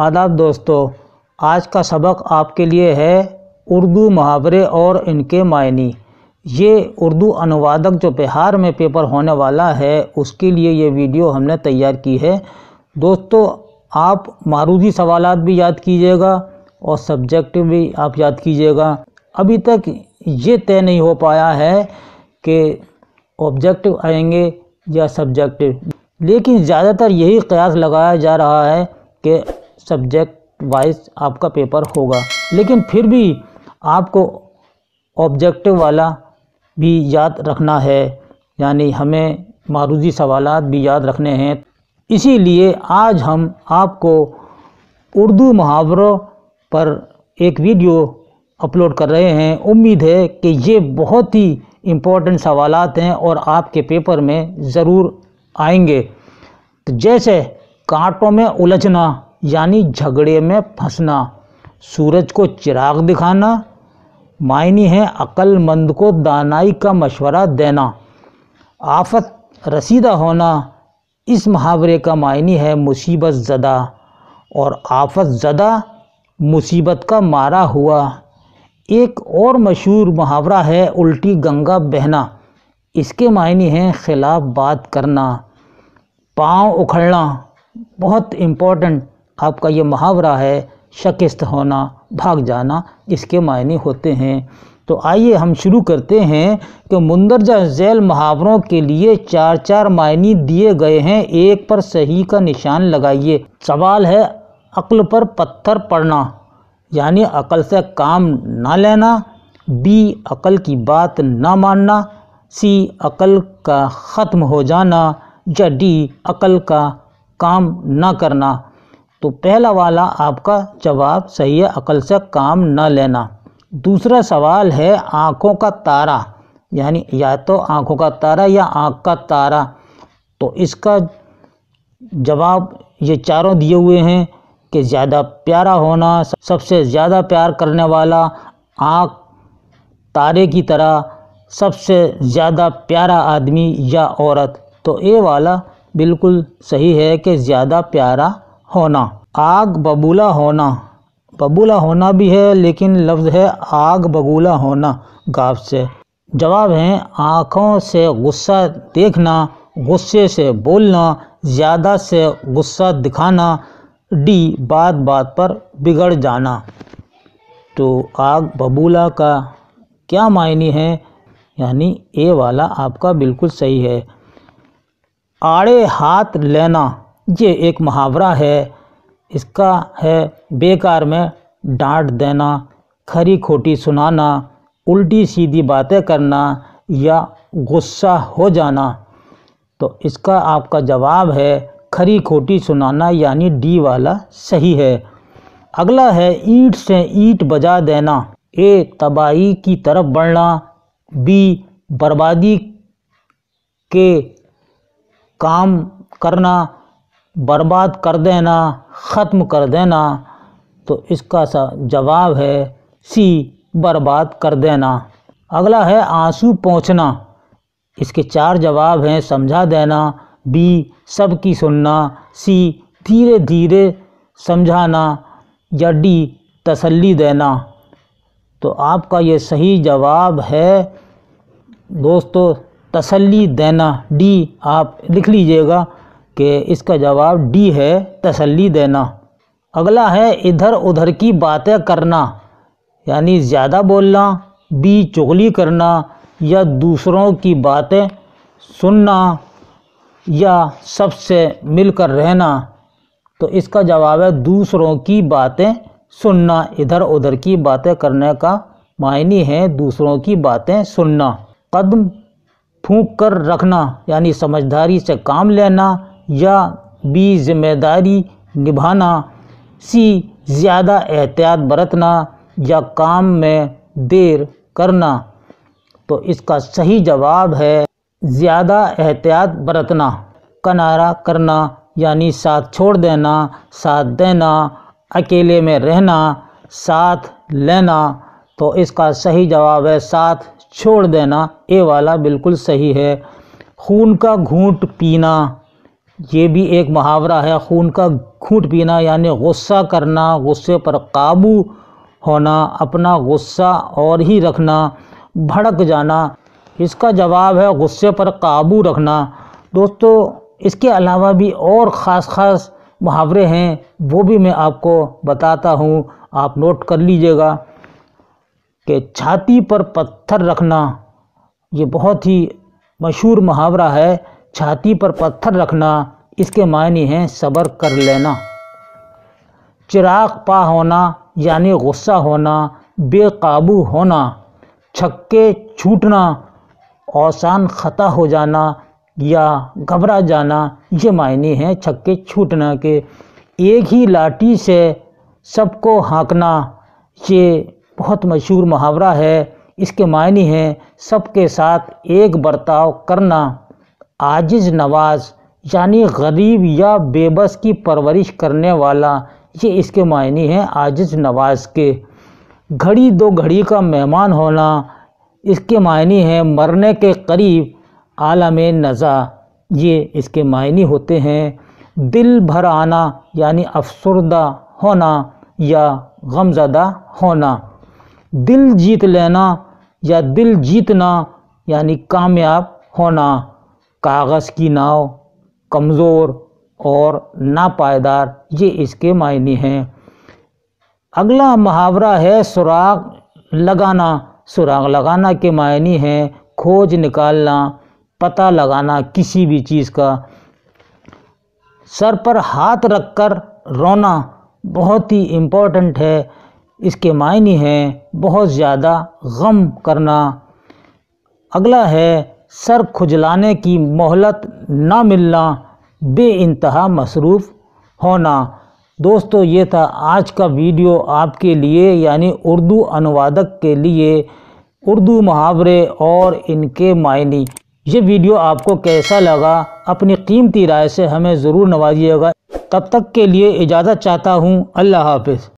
آداب دوستو آج کا سبق آپ کے لیے ہے اردو محاورے اور ان کے معنی یہ اردو انوادک جو بہار میں پیپر ہونے والا ہے اس کے لیے یہ ویڈیو ہم نے تیار کی ہے دوستو آپ معروضی سوالات بھی یاد کیجئے گا اور سبجیکٹ بھی آپ یاد کیجئے گا ابھی تک یہ طے نہیں ہو پایا ہے کہ آبجیکٹو آئیں گے یا سبجیکٹو لیکن زیادہ تر یہی قیاس لگایا جا رہا ہے کہ سبجیکٹ وائز آپ کا پیپر ہوگا لیکن پھر بھی آپ کو اوبجیکٹو والا بھی یاد رکھنا ہے یعنی ہمیں معروضی سوالات بھی یاد رکھنے ہیں اسی لیے آج ہم آپ کو اردو محاوروں پر ایک ویڈیو اپلوڈ کر رہے ہیں امید ہے کہ یہ بہت ہی امپورٹنٹ سوالات ہیں اور آپ کے پیپر میں ضرور آئیں گے جیسے کانٹوں میں الجھنا یعنی جھگڑے میں پھنسنا سورج کو چراغ دکھانا معنی ہے عقل مند کو دانائی کا مشورہ دینا آفت رسیدہ ہونا اس محاورے کا معنی ہے مصیبت زدہ اور آفت زدہ مصیبت کا مارا ہوا ایک اور مشہور محاورہ ہے الٹی گنگا بہنا اس کے معنی ہیں خلاف بات کرنا پاؤں اکھڑنا بہت امپورٹنٹ آپ کا یہ محاورہ ہے شکست ہونا بھاگ جانا اس کے معنی ہوتے ہیں تو آئیے ہم شروع کرتے ہیں کہ مندرجہ ذیل محاوروں کے لیے چار چار معنی دیے گئے ہیں ایک پر صحیح کا نشان لگائیے سوال ہے عقل پر پتھر پڑنا یعنی عقل سے کام نہ لینا بی عقل کی بات نہ ماننا سی عقل کا ختم ہو جانا یا ڈی عقل کا کام نہ کرنا تو پہلا والا آپ کا جواب صحیح ہے عقل سے کام نہ لینا دوسرا سوال ہے آنکھوں کا تارہ یعنی یا تو آنکھوں کا تارہ یا آنکھ کا تارہ تو اس کا جواب یہ چاروں دیے ہوئے ہیں کہ زیادہ پیارا ہونا سب سے زیادہ پیار کرنے والا آنکھ تارے کی طرح سب سے زیادہ پیارا آدمی یا عورت تو اے والا بالکل صحیح ہے کہ زیادہ پیارا ہونا آگ ببولا ہونا ببولا ہونا بھی ہے لیکن لفظ ہے آگ ببولا ہونا گاف سے جواب ہیں آنکھوں سے غصہ دیکھنا غصے سے بولنا زیادہ سے غصہ دکھانا ڈی بات بات پر بگڑ جانا تو آگ ببولا کا کیا معنی ہے یعنی اے والا آپ کا بالکل صحیح ہے آڑے ہاتھ لینا یہ ایک محاورہ ہے اس کا ہے بیکار میں ڈانٹ دینا کھری کھوٹی سنانا الٹی سیدھی باتیں کرنا یا غصہ ہو جانا تو اس کا آپ کا جواب ہے کھری کھوٹی سنانا یعنی ڈی والا صحیح ہے اگلا ہے اینٹ سے اینٹ بجا دینا اے تباہی کی طرف بڑھنا بی بربادی کے کام کرنا برباد کر دینا ختم کر دینا تو اس کا سا جواب ہے سی برباد کر دینا اگلا ہے آنسو پہنچنا اس کے چار جواب ہیں سمجھا دینا بی سب کی سننا سی دھیرے دھیرے سمجھانا یا ڈی تسلی دینا تو آپ کا یہ صحیح جواب ہے دوستو تسلی دینا ڈی آپ لکھ لیجئے گا کہ اس کا جواب ڈی ہے تسلی دینا اگلا ہے ادھر ادھر کی باتیں کرنا یعنی زیادہ بولنا بی چغلی کرنا یا دوسروں کی باتیں سننا یا سب سے مل کر رہنا تو اس کا جواب ہے دوسروں کی باتیں سننا ادھر ادھر کی باتیں کرنے کا معنی ہے دوسروں کی باتیں سننا قدم پھونک کر رکھنا یعنی سمجھداری سے کام لینا یا بی ذمہ داری نبھانا سی زیادہ احتیاط برتنا یا کام میں دیر کرنا تو اس کا صحیح جواب ہے زیادہ احتیاط برتنا کنارہ کرنا یعنی ساتھ چھوڑ دینا ساتھ دینا اکیلے میں رہنا ساتھ لینا تو اس کا صحیح جواب ہے ساتھ چھوڑ دینا اے والا بالکل صحیح ہے خون کا گھونٹ پینا یہ بھی ایک محاورہ ہے خون کا گھونٹ پینا یعنی غصہ کرنا غصے پر قابو ہونا اپنا غصہ اور ہی رکھنا بھڑک جانا اس کا جواب ہے غصے پر قابو رکھنا دوستو اس کے علاوہ بھی اور خاص خاص محاورے ہیں وہ بھی میں آپ کو بتاتا ہوں آپ نوٹ کر لیجئے گا کہ چھاتی پر پتھر رکھنا یہ بہت ہی مشہور محاورہ ہے چھاتی پر پتھر رکھنا اس کے معنی ہیں صبر کر لینا چراغ پا ہونا یعنی غصہ ہونا بے قابو ہونا چھکے چھوٹنا اوسان خطا ہو جانا یا گھبرا جانا یہ معنی ہیں چھکے چھوٹنا کے ایک ہی لاٹھی سے سب کو ہانکنا یہ بہت مشہور محاورہ ہے اس کے معنی ہیں سب کے ساتھ ایک برتاؤ کرنا عاجز نواز یعنی غریب یا بے بس کی پرورش کرنے والا یہ اس کے معنی ہیں عاجز نواز کے گھڑی دو گھڑی کا مہمان ہونا اس کے معنی ہیں مرنے کے قریب عالم نزا یہ اس کے معنی ہوتے ہیں دل بھر آنا یعنی افسردہ ہونا یا غم زدہ ہونا دل جیت لینا یا دل جیتنا یعنی کامیاب ہونا کاغذ کی ناؤ کمزور اور ناپائیدار یہ اس کے معنی ہیں اگلا محاورہ ہے سراغ لگانا سراغ لگانا کے معنی ہیں کھوج نکالنا پتہ لگانا کسی بھی چیز کا سر پر ہاتھ رکھ کر رونا بہت ہی امپورٹنٹ ہے اس کے معنی ہیں بہت زیادہ غم کرنا اگلا ہے سر کھجلانے کی مہلت نہ ملنا بے انتہا مصروف ہونا دوستو یہ تھا آج کا ویڈیو آپ کے لیے یعنی اردو انوادک کے لیے اردو محاورے اور ان کے معنی یہ ویڈیو آپ کو کیسا لگا اپنی قیمتی رائے سے ہمیں ضرور نوازیے گا تب تک کے لیے اجازت چاہتا ہوں اللہ حافظ